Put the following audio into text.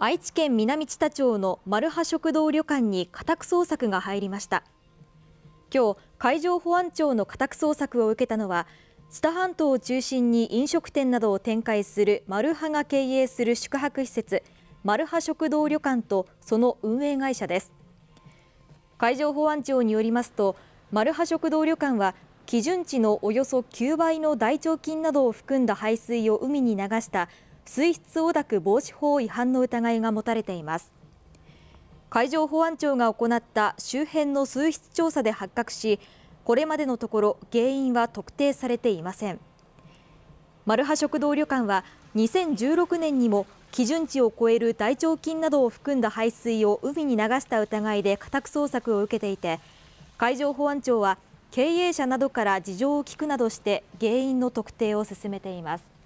愛知県南知多町のマルハ食堂旅館に家宅捜索が入りました今日海上保安庁の家宅捜索を受けたのは知多半島を中心に飲食店などを展開するマルハが経営する宿泊施設マルハ食堂旅館とその運営会社です海上保安庁によりますとマルハ食堂旅館は基準値のおよそ9倍の大腸菌などを含んだ排水を海に流した水質汚濁防止法違反の疑いが持たれています海上保安庁が行った周辺の水質調査で発覚しこれまでのところ原因は特定されていませんマルハ食堂旅館は2016年にも基準値を超える大腸菌などを含んだ排水を海に流した疑いで家宅捜索を受けていて海上保安庁は経営者などから事情を聴くなどして原因の特定を進めています